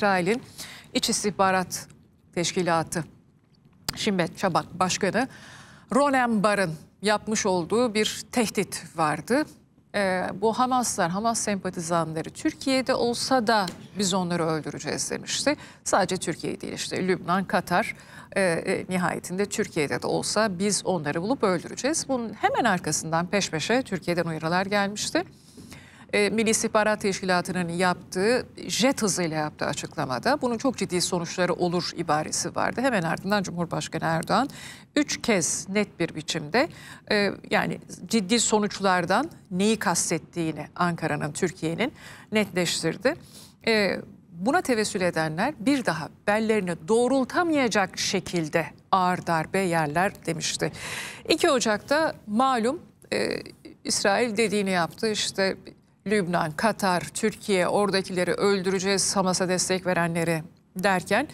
İsrail'in İç İstihbarat Teşkilatı Şimbet Şabak Başkanı Ronen Bar'ın yapmış olduğu bir tehdit vardı. Ee, bu Hamaslar, Hamas sempatizanları Türkiye'de olsa da biz onları öldüreceğiz demişti. Sadece Türkiye değil işte Lübnan, Katar e, e, nihayetinde Türkiye'de de olsa biz onları bulup öldüreceğiz. Bunun hemen arkasından peş peşe Türkiye'den uyarılar gelmişti e, Milli İstihbarat Teşkilatı'nın yaptığı jet hızıyla yaptığı açıklamada bunun çok ciddi sonuçları olur ibaresi vardı. Hemen ardından Cumhurbaşkanı Erdoğan üç kez net bir biçimde e, yani ciddi sonuçlardan neyi kastettiğini Ankara'nın, Türkiye'nin netleştirdi. E, buna tevessül edenler bir daha bellerini doğrultamayacak şekilde ağır darbe yerler demişti. 2 Ocak'ta malum e, İsrail dediğini yaptı. işte. Lübnan, Katar, Türkiye oradakileri öldüreceğiz Hamas'a destek verenleri derken